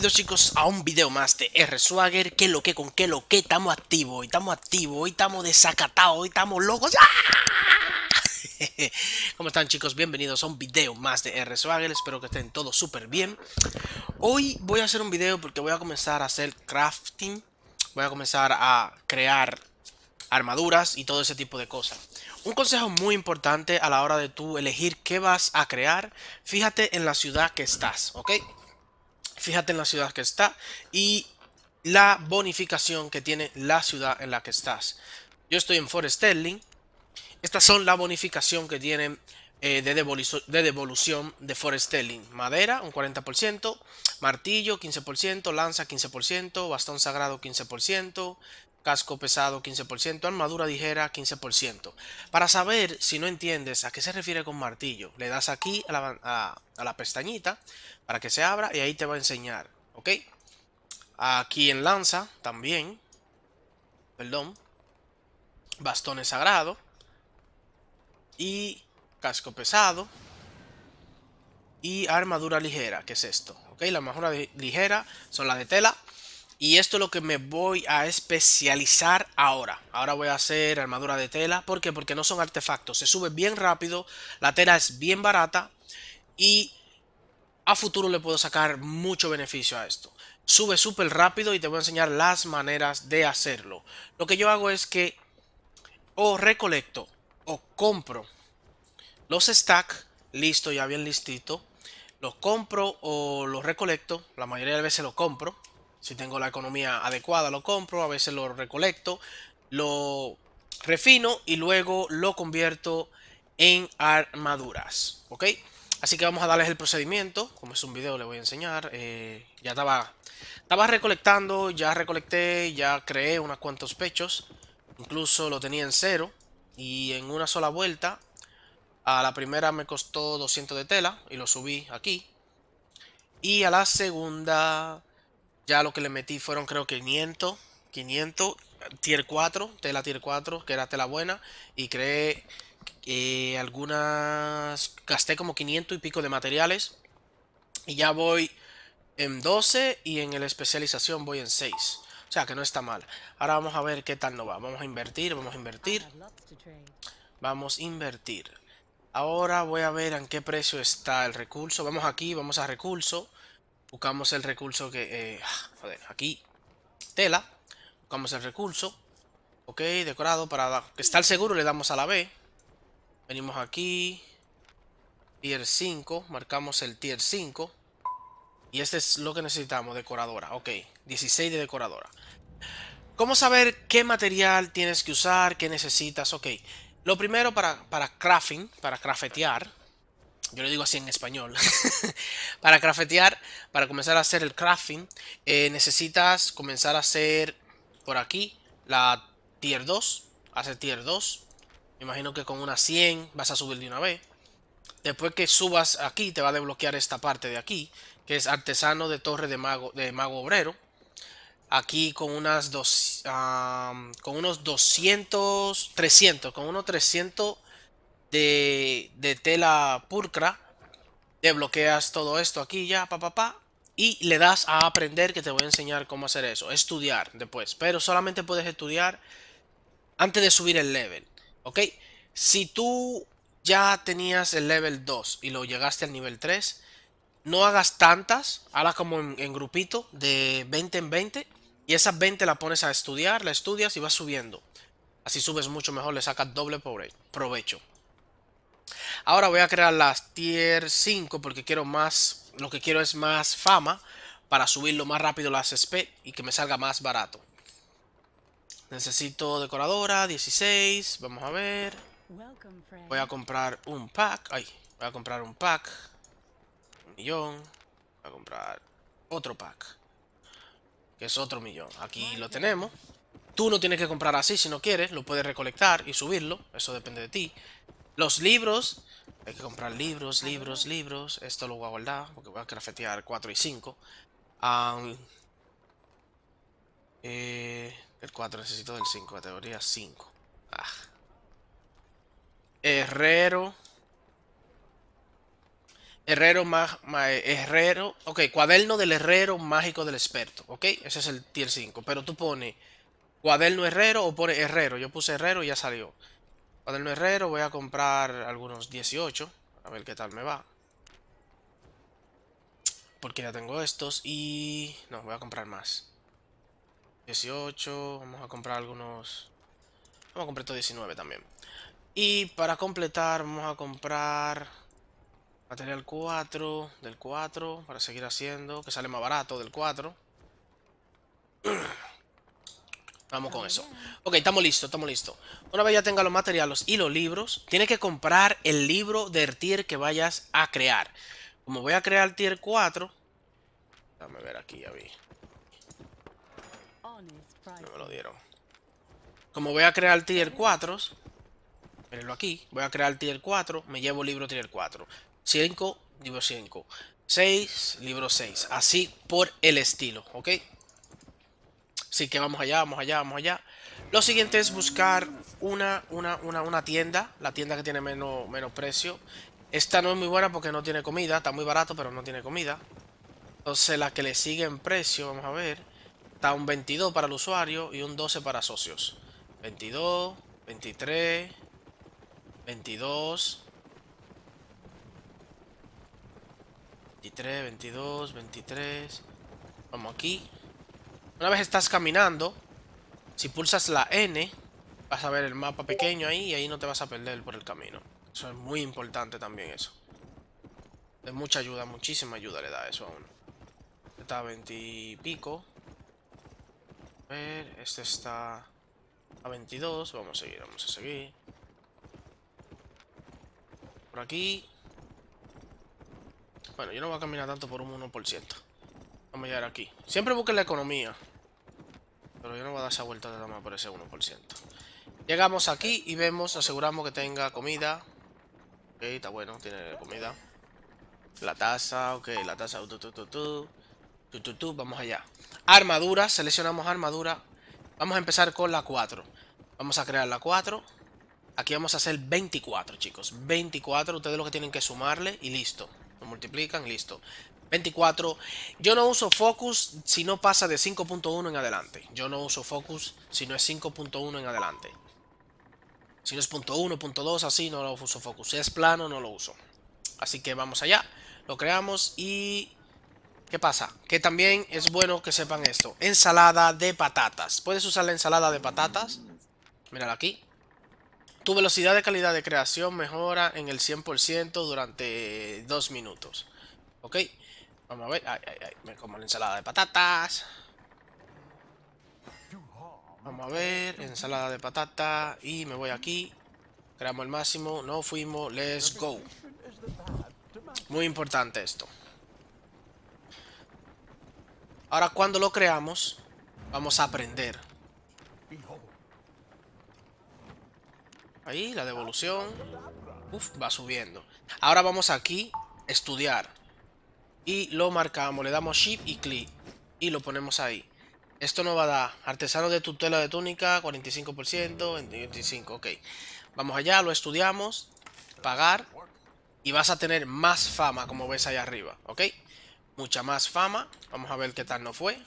Bienvenidos chicos a un video más de R Swagger. Que lo que con qué lo que estamos activos, estamos activos, hoy estamos desacatados, hoy estamos locos. ¡Ah! ¿Cómo están chicos? Bienvenidos a un video más de R Swagger. Espero que estén todos súper bien. Hoy voy a hacer un video porque voy a comenzar a hacer crafting. Voy a comenzar a crear armaduras y todo ese tipo de cosas. Un consejo muy importante a la hora de tú elegir qué vas a crear. Fíjate en la ciudad que estás, ¿ok? Fíjate en la ciudad que está y la bonificación que tiene la ciudad en la que estás. Yo estoy en Forest Sterling. Estas son la bonificación que tienen eh, de, devolución, de, devolución forestelling. Madera, un 40%, martillo, 15%, lanza, 15%, bastón sagrado, 15%, casco pesado, 15%, armadura ligera, 15%. Para saber si no entiendes a qué se refiere con martillo, le das aquí a la, la pestañita para que se abra y ahí te va a enseñar, ¿ok? Aquí en lanza también, perdón, bastones sagrado y casco pesado y armadura ligera, que es esto. ¿ok? La armadura ligera son las de tela. Y esto es lo que me voy a especializar ahora. Ahora voy a hacer armadura de tela. ¿Por qué? Porque no son artefactos. Se sube bien rápido. La tela es bien barata. Y a futuro le puedo sacar mucho beneficio a esto. Sube súper rápido y te voy a enseñar las maneras de hacerlo. Lo que yo hago es que o recolecto o compro los stack, listo, ya bien listito, los compro o los recolecto, la mayoría de veces los compro, si tengo la economía adecuada lo compro, a veces lo recolecto, lo refino y luego lo convierto en armaduras, ¿ok? Así que vamos a darles el procedimiento, como es un video le voy a enseñar, eh, ya estaba, estaba recolectando, ya recolecté, ya creé unos cuantos pechos, incluso lo tenía en cero y en una sola vuelta a la primera me costó 200 de tela y lo subí aquí. Y a la segunda ya lo que le metí fueron creo que 500, 500, tier 4, tela tier 4, que era tela buena. Y creé eh, algunas, gasté como 500 y pico de materiales. Y ya voy en 12 y en la especialización voy en 6. O sea que no está mal. Ahora vamos a ver qué tal nos va. Vamos a invertir, vamos a invertir. Vamos a invertir. Ahora voy a ver en qué precio está el recurso. Vamos aquí, vamos a recurso. Buscamos el recurso que... Eh, ah, joder, aquí. Tela. Buscamos el recurso. Ok, decorado para está el seguro le damos a la B. Venimos aquí. Tier 5. Marcamos el tier 5. Y este es lo que necesitamos, decoradora. Ok, 16 de decoradora. ¿Cómo saber qué material tienes que usar? ¿Qué necesitas? Ok, lo primero para, para crafting, para crafetear. yo lo digo así en español, para crafetear, para comenzar a hacer el crafting, eh, necesitas comenzar a hacer por aquí la tier 2, hacer tier 2, me imagino que con unas 100 vas a subir de una vez. Después que subas aquí te va a desbloquear esta parte de aquí, que es artesano de torre de mago, de mago obrero. Aquí con unas 200 con unos 200, 300, con unos 300 de, de tela Te Desbloqueas todo esto aquí ya, pa, pa, pa. Y le das a aprender, que te voy a enseñar cómo hacer eso. Estudiar después. Pero solamente puedes estudiar antes de subir el level. ¿Ok? Si tú ya tenías el level 2 y lo llegaste al nivel 3, no hagas tantas, hagas como en, grupito de 20 en 20 y esas 20 la pones a estudiar, la estudias y vas subiendo. Así subes mucho mejor, le sacas doble provecho. Ahora voy a crear las tier 5 porque quiero más, lo que quiero es más fama para subirlo más rápido las spec y que me salga más barato. Necesito decoradora, 16, vamos a ver. Voy a comprar un pack, ay, voy a comprar un pack, un millón, voy a comprar otro pack que es otro millón. Aquí lo tenemos. Tú no tienes que comprar así si no quieres, lo puedes recolectar y subirlo, eso depende de ti. Los libros, hay que comprar libros, libros, libros. Esto lo voy a guardar porque voy a craftear 4 y 5. Eh, el 4 necesito del 5, categoría 5. Ah. Herrero. Herrero, más... Eh, herrero, ok, cuaderno del herrero mágico del experto, ok, ese es el tier 5, pero tú pones cuaderno herrero o pones herrero, yo puse herrero y ya salió. Cuaderno herrero, voy a comprar algunos 18, a ver qué tal me va. Porque ya tengo estos y... no, voy a comprar más. 18, vamos a comprar algunos... Vamos a comprar estos 19 también. Y para completar vamos a comprar... Material 4, del 4, para seguir haciendo, que sale más barato del 4. Vamos con eso. Ok, estamos listos, estamos listos. Una vez ya tenga los materiales y los libros, tiene que comprar el libro del tier que vayas a crear. Como voy a crear tier 4, déjame ver aquí, ya vi. No me lo dieron. Como voy a crear tier 4, Mirenlo aquí. Voy a crear tier 4. Me llevo libro tier 4. 5, libro 5. 6, libro 6. Así por el estilo, ¿ok? Así que vamos allá, vamos allá, vamos allá. Lo siguiente es buscar una, una, tienda. La tienda que tiene menos, menos precio. Esta no es muy buena porque no tiene comida. Está muy barato, pero no tiene comida. Entonces la que le sigue en precio, vamos a ver. Está un 22 para el usuario y un 12 para socios. 22, 23, 22, 23, 22, 23. Vamos aquí. Una vez estás caminando, si pulsas la N, vas a ver el mapa pequeño ahí y ahí no te vas a perder por el camino. Eso es muy importante también eso. De mucha ayuda, muchísima ayuda le da eso a uno. Está a 20 y pico. A ver, este está a 22. Vamos a seguir, vamos a seguir. Por aquí. Bueno, yo no voy a caminar tanto por un 1%. Vamos a llegar aquí. Siempre busquen la economía. Pero yo no voy a dar esa vuelta nada más por ese 1%. Llegamos aquí y vemos, aseguramos que tenga comida. Ok, está bueno, tiene comida. La taza, ok, la taza. vamos allá. Armadura, seleccionamos armadura. Vamos a empezar con la 4. Vamos a crear la 4. Aquí vamos a hacer 24, chicos. 24, ustedes lo que tienen que sumarle y listo lo multiplican, listo. 24. Yo no uso focus si no pasa de 5.1 en adelante. Yo no uso focus si no es 5.1 en adelante. Si no es .1, .2, así no lo uso focus. Si es plano, no lo uso. Así que vamos allá. Lo creamos y... ¿Qué pasa? Que también es bueno que sepan esto. Ensalada de patatas. Puedes usar la ensalada de patatas. Mírala aquí. Tu velocidad de calidad de creación mejora en el 100% durante 2 minutos. Ok, vamos a ver. Me como la ensalada de patatas. Vamos a ver, ensalada de patata. Y me voy aquí. Creamos el máximo, no fuimos, let's go. Muy importante esto. Ahora cuando lo creamos, vamos a aprender. Ahí, la devolución. Uf, va subiendo. Ahora vamos aquí, estudiar. Y lo marcamos, le damos Shift y clic. Y lo ponemos ahí. Esto nos va a dar artesano de tutela de túnica, 45%, 25%, ok. Vamos allá, lo estudiamos, pagar. Y vas a tener más fama, como ves ahí arriba, ok. Mucha más fama. Vamos a ver qué tal nos fue.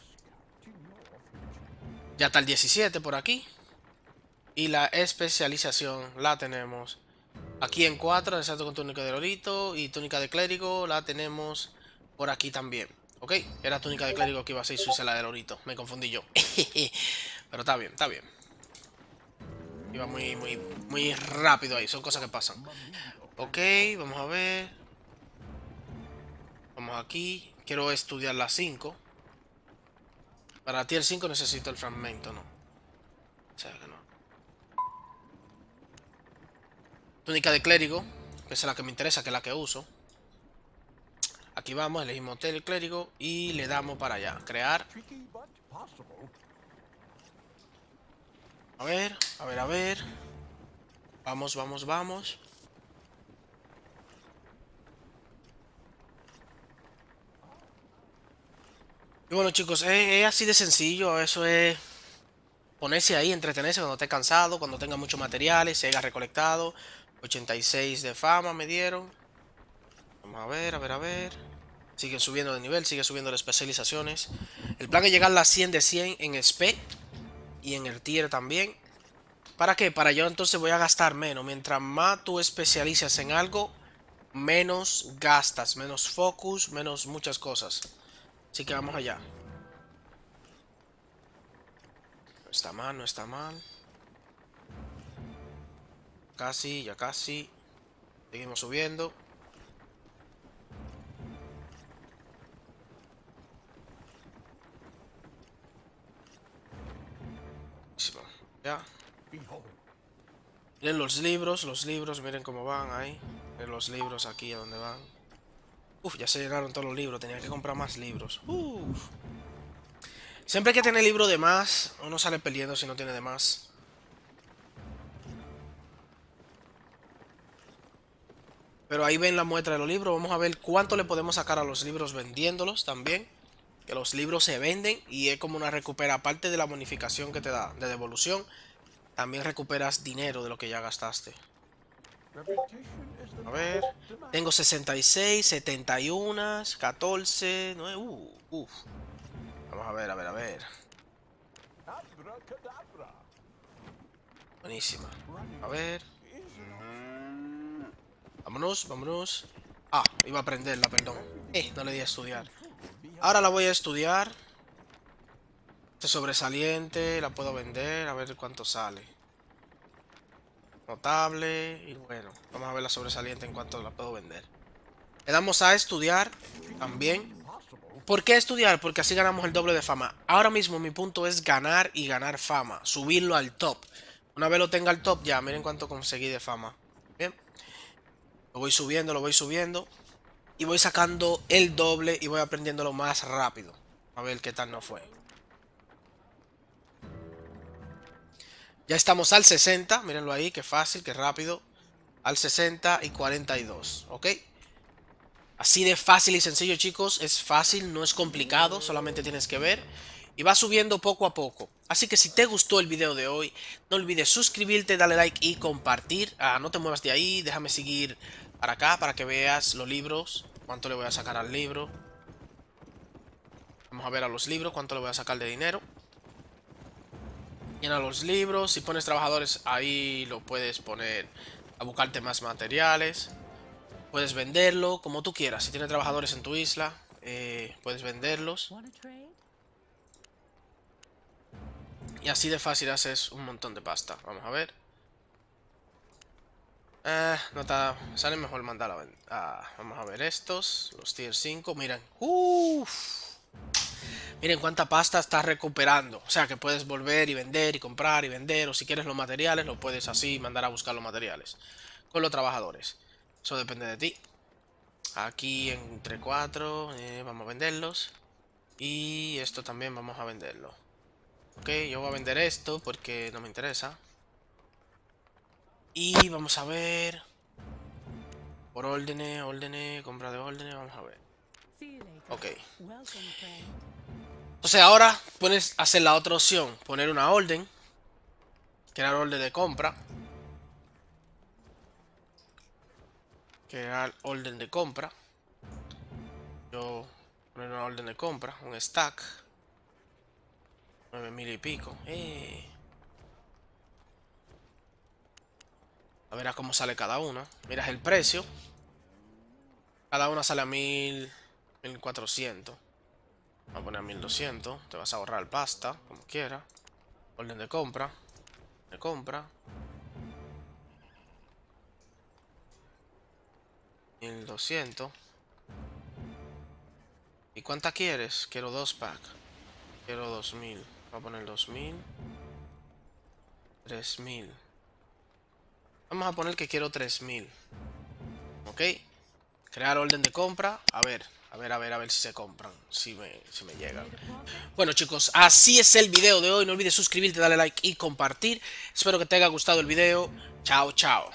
Ya está el 17 por aquí. Y la especialización la tenemos aquí en 4, salto con túnica de lorito y túnica de clérigo la tenemos por aquí también. Ok, era túnica de clérigo que iba a ser su la de lorito, me confundí yo. Pero está bien, está bien. Iba muy, muy, muy rápido ahí, son cosas que pasan. Ok, vamos a ver. Vamos aquí. Quiero estudiar la 5. Para tier 5 necesito el fragmento, ¿no? O sea no. Túnica de clérigo, que es la que me interesa, que es la que uso. Aquí vamos, elegimos hotel clérigo y le damos para allá. Crear. A ver, a ver, a ver. Vamos, vamos, vamos. Y bueno chicos, es, es así de sencillo, eso es ponerse ahí, entretenerse cuando esté cansado, cuando tenga muchos materiales, se haya recolectado, 86 de fama me dieron. Vamos a ver, a ver, a ver. Sigue subiendo de nivel, sigue subiendo las especializaciones. El plan es llegar a las 100 de 100 en SP y en el tier también. ¿Para qué? Para yo entonces voy a gastar menos. Mientras más tú especializas en algo, menos gastas, menos focus, menos muchas cosas. Así que vamos allá. No está mal, no está mal casi, ya casi. Seguimos subiendo. Ya. Miren los libros, los libros, miren cómo van ahí. Miren los libros aquí a donde van. Uf, ya se llenaron todos los libros, tenía que comprar más libros. Siempre hay que tener libro de más, uno sale peleando si no tiene de más. Pero ahí ven la muestra de los libros. Vamos a ver cuánto le podemos sacar a los libros vendiéndolos también. Que los libros se venden y es como una recupera. Aparte de la bonificación que te da de devolución, también recuperas dinero de lo que ya gastaste. A ver, tengo 66, 71, 14, 9, Vamos a ver, a ver, a ver. Buenísima. A ver. Vámonos, vámonos. Ah, iba a prenderla, perdón. Eh, no le di a estudiar. Ahora la voy a estudiar. Este sobresaliente, la puedo vender, a ver cuánto sale. Notable, y bueno, vamos a ver la sobresaliente en cuanto la puedo vender. Le damos a estudiar también. ¿Por qué estudiar? Porque así ganamos el doble de fama. Ahora mismo mi punto es ganar y ganar fama, subirlo al top. Una vez lo tenga al top ya, miren cuánto conseguí de fama. Lo voy subiendo, lo voy subiendo. Y voy sacando el doble y voy aprendiéndolo más rápido. A ver qué tal no fue. Ya estamos al 60. Mírenlo ahí, qué fácil, qué rápido. Al 60 y 42. ¿Ok? Así de fácil y sencillo, chicos. Es fácil, no es complicado. Solamente tienes que ver y va subiendo poco a poco. Así que si te gustó el video de hoy, no olvides suscribirte, darle like y compartir. Ah, no te muevas de ahí, déjame seguir para acá para que veas los libros. ¿Cuánto le voy a sacar al libro? Vamos a ver a los libros, cuánto le voy a sacar de dinero. a los libros, si pones trabajadores ahí lo puedes poner a buscarte más materiales. Puedes venderlo como tú quieras, si tienes trabajadores en tu isla, eh, puedes venderlos. Y así de fácil haces un montón de pasta. Vamos a ver. Eh, no Sale mejor mandar a vender. Ah, vamos a ver estos. Los tier 5. Miren. Miren cuánta pasta estás recuperando. O sea que puedes volver y vender y comprar y vender. O si quieres los materiales, lo puedes así mandar a buscar los materiales. Con los trabajadores. Eso depende de ti. Aquí entre 4. Eh, vamos a venderlos. Y esto también vamos a venderlo. Ok, yo voy a vender esto porque no me interesa. Y vamos a ver... Por órdenes, órdenes, compra de órdenes, vamos a ver. Ok. Entonces ahora puedes hacer la otra opción. Poner una orden. Crear orden de compra. Crear orden de compra. Yo poner una orden de compra. Un stack. Nueve mil y pico. Eh. A ver a cómo sale cada una. Miras el precio. Cada una sale a mil... 1400. Vamos a poner a 1200. Te vas a ahorrar pasta, como quiera. Orden de compra. De compra. 1200. ¿Y cuánta quieres? Quiero dos packs Quiero 2000. Voy a poner 2000. 3000. Vamos a poner que quiero 3000. ¿Ok? Crear orden de compra. A ver, a ver, a ver, a ver si se compran. Si me, si me llegan. Bueno chicos, así es el video de hoy. No olvides suscribirte, darle like y compartir. Espero que te haya gustado el video. Chao, chao.